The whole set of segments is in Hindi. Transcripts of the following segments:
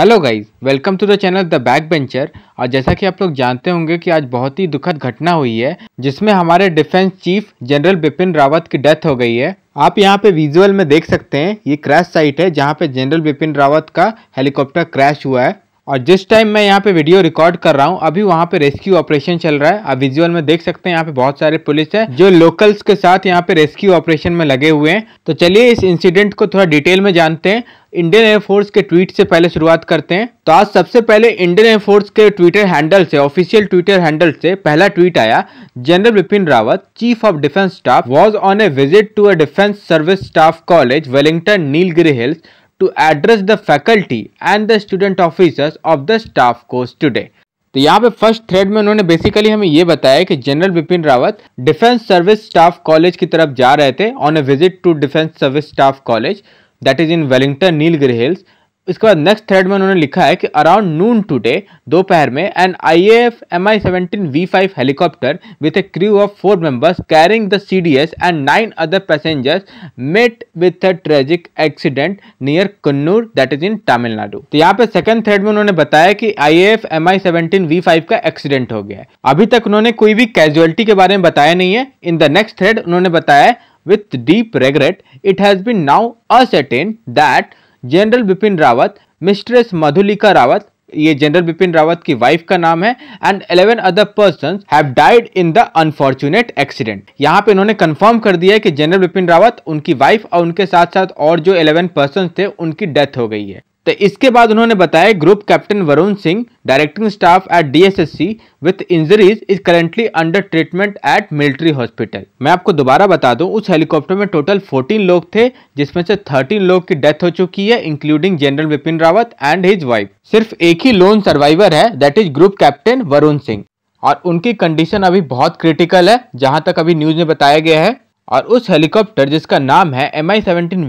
Hello guys welcome to the channel the backbencher और जैसा कि आप लोग जानते होंगे कि आज बहुत ही दुखद घटना हुई है जिसमें हमारे defence chief general Bipin Rawat की डेथ हो गई है आप यहां पे विजुअल में देख सकते हैं ये क्रैश साइट है जहां पे जनरल बिपिन रावत का हेलीकॉप्टर क्रैश हुआ है और जिस टाइम मैं यहाँ पे वीडियो रिकॉर्ड कर रहा हूँ अभी वहाँ पे रेस्क्यू ऑपरेशन चल रहा है आप विजुअल में देख सकते हैं यहाँ पे बहुत सारे पुलिस है जो लोकल्स के साथ यहाँ पे रेस्क्यू ऑपरेशन में लगे हुए हैं तो चलिए इस इंसिडेंट को थोड़ा डिटेल में जानते हैं इंडियन एयरफोर्स के ट्वीट से पहले शुरुआत करते हैं तो आज सबसे पहले इंडियन एयरफोर्स के ट्विटर हैंडल से ऑफिशियल ट्विटर हैंडल से पहला ट्वीट आया general Bipin Rawat chief of defence staff was on a visit to a defence service staff college Wellington Nilgiri hills to address the faculty and the student officers of the staff course today. तो यहाँ पे फर्स्ट थ्रेड में उन्होंने बेसिकली हमें ये बताया कि general Bipin Rawat defence service staff college की तरफ जा रहे थे on a visit to defence service staff college that is in Wellington Nilgiri hills इसके बाद नेक्स्ट थ्रेड में उन्होंने लिखा है कि अराउंड नून टुडे दोपहर में N I F M I seventeen V five helicopter with a crew of four members carrying the C D S and nine other passengers met with a tragic accident near Coonoor that is in Tamil Nadu तो यहाँ पे सेकंड थ्रेड में उन्होंने बताया कि I F M I seventeen V five का एक्सीडेंट हो गया है अभी तक उन्होंने कोई भी कैजुअलिटी के बारे में बताया नहीं है इन द नेक्स्ट थ्रेड उन्होंने बताया with deep regret it has been now ascertained that general Bipin Rawat Mrs Madhulika Rawat ये जनरल बिपिन रावत की वाइफ का नाम है and eleven other person have died in the unfortunate accident यहाँ पे इन्होंने कंफर्म कर दिया है कि जनरल बिपिन रावत उनकी वाइफ और उनके साथ साथ और जो इलेवन पर्सन थे उनकी डेथ हो गई है तो इसके बाद उन्होंने बताया group captain Varun Singh directing staff at DSSC with injuries is currently under treatment at military hospital मैं आपको दोबारा बता दूं उस हेलीकॉप्टर में टोटल 14 लोग थे जिसमें से 13 लोग की डेथ हो चुकी है including general Bipin Rawat and his wife सिर्फ एक ही लोन सर्वाइवर है that is group captain Varun Singh और उनकी कंडीशन अभी बहुत क्रिटिकल है जहां तक अभी न्यूज में बताया गया है और उस हेलीकॉप्टर जिसका नाम है एम आई सेवनटीन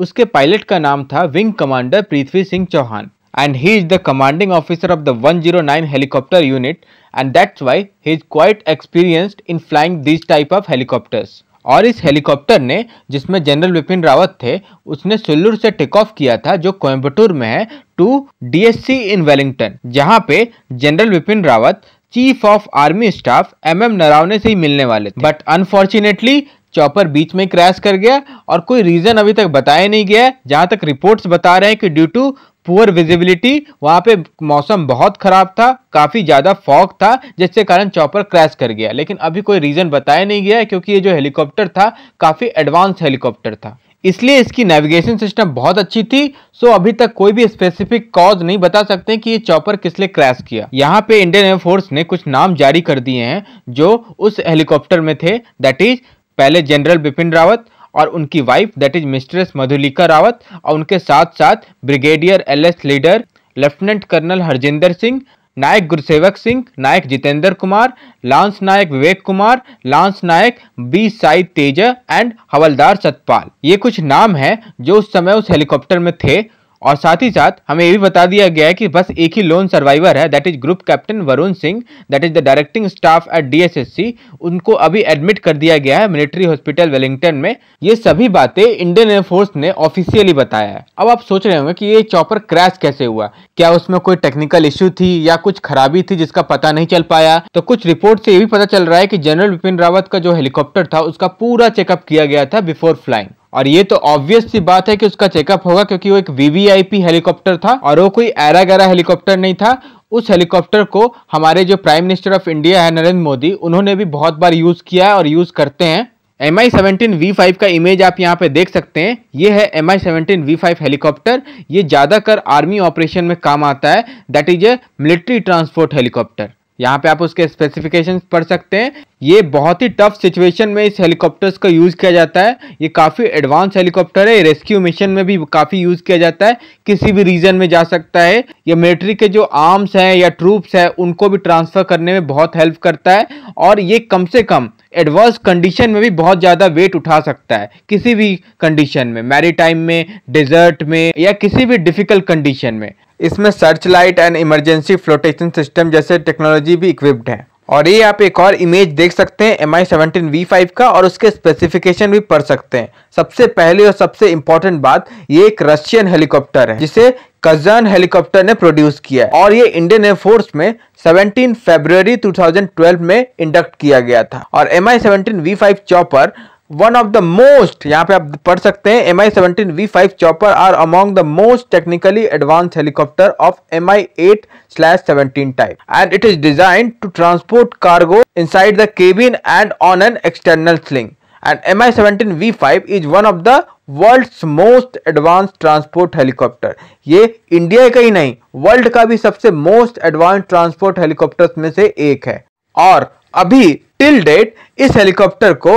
उसके पायलट का नाम था wing commander Prithvi Singh Chauhan and he is the commanding officer of the 109 helicopter unit and that's why he is quite experienced in flying this type of helicopters और इस हेलीकॉप्टर ने जिसमें जनरल विपिन रावत थे उसने सुल्लूर से टेक ऑफ किया था जो कोयम्बटूर में है टू डीएससी इन वेलिंगटन जहां पे general Vipin Rawat chief of army staff M M M Naravane से ही मिलने वाले थे बट अनफॉर्चुनेटली चॉपर बीच में क्रैश कर गया और कोई रीज़न अभी तक बताया नहीं गया है जहाँ तक रिपोर्ट्स बता रहे हैं कि ड्यू टू पुअर विजिबिलिटी वहाँ पे मौसम बहुत ख़राब था काफ़ी ज़्यादा फॉग था जिसके कारण चॉपर क्रैश कर गया लेकिन अभी कोई रीज़न बताया नहीं गया है क्योंकि ये जो हेलीकॉप्टर था काफ़ी एडवांस हेलीकॉप्टर था इसलिए इसकी नेविगेशन सिस्टम बहुत अच्छी थी सो अभी तक कोई भी स्पेसिफिक कॉज नहीं बता सकते कि ये चॉपर किस लिए क्रैश किया यहाँ पे इंडियन एयरफोर्स ने कुछ नाम जारी कर दिए हैं जो उस हेलीकॉप्टर में थे दैट इज पहले जनरल बिपिन रावत और उनकी wife that is Mrs Madhulika Rawat और उनके साथ साथ brigadier L S Lidder lieutenant colonel Harjinder Singh Naik Gursewak Singh Naik Jitendra Kumar lance Naik Vivek Kumar lance Naik B Sai Teja and havildar Satpal ये कुछ नाम हैं जो उस समय उस हेलीकॉप्टर में थे और साथ ही साथ हमें ये भी बता दिया गया है कि बस एक ही लोन सर्वाइवर है that is group captain Varun Singh that is the directing staff at DSSC उनको अभी एडमिट कर दिया गया है मिलिट्री हॉस्पिटल वेलिंगटन में ये सभी बातें इंडियन एयरफोर्स ने ऑफिशियली बताया है अब आप सोच रहे होंगे कि ये चॉपर क्रैश कैसे हुआ क्या उसमें कोई टेक्निकल इश्यू थी या कुछ खराबी थी जिसका पता नहीं चल पाया तो कुछ रिपोर्ट से ये भी पता चल रहा है कि जनरल बिपिन रावत का जो हेलीकॉप्टर था उसका पूरा चेकअप किया गया था बिफोर फ्लाइंग और ये तो ऑब्वियस सी बात है कि उसका चेकअप होगा क्योंकि वो एक वीवीआईपी हेलीकॉप्टर था और वो कोई एरा गैरा हेलीकॉप्टर नहीं था उस हेलीकॉप्टर को हमारे जो प्राइम मिनिस्टर ऑफ इंडिया है नरेंद्र मोदी उन्होंने भी बहुत बार यूज़ किया है और यूज़ करते हैं M I seventeen V five का इमेज आप यहाँ पे देख सकते हैं ये है M I seventeen V five helicopter ये ज़्यादातर आर्मी ऑपरेशन में काम आता है that is a military transport helicopter यहाँ पे आप उसके स्पेसिफिकेशन पढ़ सकते हैं ये बहुत ही टफ सिचुएशन में इस हेलीकॉप्टर्स का यूज़ किया जाता है ये काफ़ी एडवांस हेलीकॉप्टर है रेस्क्यू मिशन में भी काफ़ी यूज़ किया जाता है किसी भी रीजन में जा सकता है या मिलिट्री के जो आर्म्स हैं या ट्रूप्स हैं उनको भी ट्रांसफ़र करने में बहुत हेल्प करता है और ये कम से कम एडवर्स कंडीशन में भी बहुत ज़्यादा वेट उठा सकता है किसी भी कंडीशन में मैरी टाइम में डेजर्ट में या किसी भी डिफ़िकल्ट कंडीशन में इसमें search light and emergency flotation system जैसे टेक्नोलॉजी भी इक्विप्ड है और ये आप एक और इमेज देख सकते हैं M I seventeen V five का और उसके स्पेसिफिकेशन भी पढ़ सकते हैं सबसे पहले और सबसे इंपॉर्टेंट बात ये एक रशियन हेलीकॉप्टर है जिसे कजन हेलीकॉप्टर ने प्रोड्यूस किया और ये इंडियन एयरफोर्स में 17 फरवरी 2012 में इंडक्ट किया गया था और M I seventeen V five chopper one of the most यहाँ पे आप पढ़ सकते हैं M I seventeen V five chopper are among the most technically advance helicopter of M I eight slash seventeen type and it is design to transport cargo inside the cabin and on an external sling and M I seventeen V five is one of the world most advance transport helicopter ये इंडिया का ही नहीं वर्ल्ड का भी सबसे मोस्ट एडवांस ट्रांसपोर्ट हेलीकॉप्टर में से एक है और अभी टिल डेट इस हेलीकॉप्टर को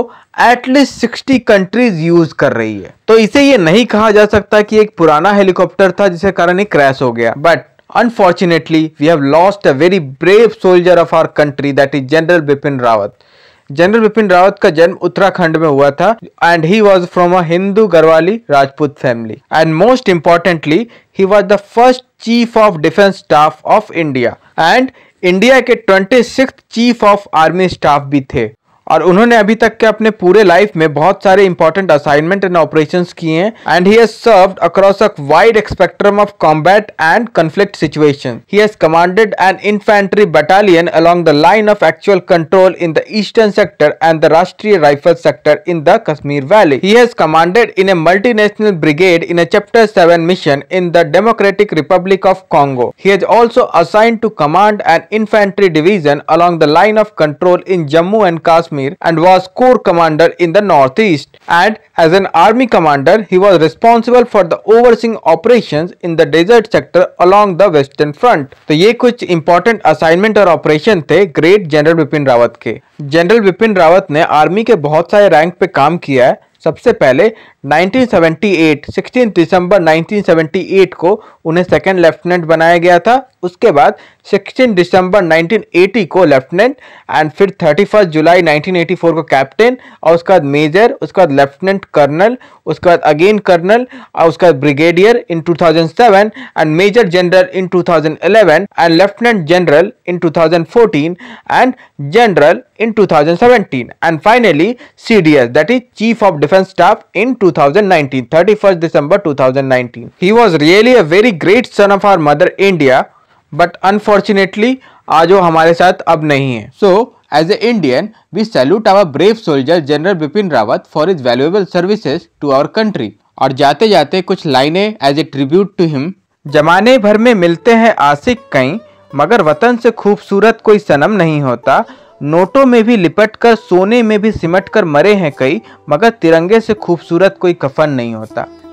एटलीस्ट सिक्सटी कंट्रीज यूज कर रही है तो इसे ये नहीं कहा जा सकता कि एक पुराना हेलीकॉप्टर था जिसके कारण ये क्रैश हो गया but unfortunately we have lost a very brave soldier of our country that is general bipin rawat general Bipin Rawat का जन्म उत्तराखंड में हुआ था and he was from a Hindu Garhwali Rajput family and most importantly he was the first chief of defence staff of India and India के twenty chief of army staff भी थे और उन्होंने अभी तक के अपने पूरे लाइफ में बहुत सारे इंपॉर्टेंट असाइनमेंट एंड ऑपरेशन किए and he serve across wide spectrum of combat and conflict situation he has commanded an infantry battalion along the line of actual control in the eastern sector and the Rashtriya rifle sector in the Kashmir valley he has commanded in a multi national brigade in a chapter seven mission in the democratic republic of Congo he has also assign to command N infantry division along the line of control in Jammu and Kashmir Kashmir and was Corps Commander in the Northeast. And as an Army Commander, he was responsible for the overseeing operations in the desert sector along the Western Front. to ye kuch important assignment और operation the great general bipin rawat ke general bipin rawat ne army ke bahut sare rank pe kaam kiya hai सबसे पहले 1978 16 दिसंबर 1978 को उन्हें सेकंड लेफ्टिनेंट बनाया गया था उसके बाद 16 दिसंबर 1980 को लेफ्टिनेंट एंड फिर 31 जुलाई 1984 को कैप्टन और उसके बाद मेजर उसके बाद लेफ्टिनेंट कर्नल उसके बाद अगेन कर्नल और उसके बाद brigadier in 2007 and major general in 2011 and lieutenant general in 2014 and general in 2017 and finally CDS that is Chief of Defence Staff in 2019 31st December 2019. He was really a very great son of our mother India but unfortunately आज वो हमारे साथ अब नहीं है so as a Indian we salute our brave soldier general Bipin Rawat for his valuable services to our country और जाते जाते कुछ लाइनें as a tribute to him जमाने भर में मिलते हैं आशिक कई मगर वतन से खूबसूरत कोई सनम नहीं होता नोटों में भी लिपट कर सोने में भी सिमट कर मरे हैं कई मगर तिरंगे से खूबसूरत कोई कफन नहीं होता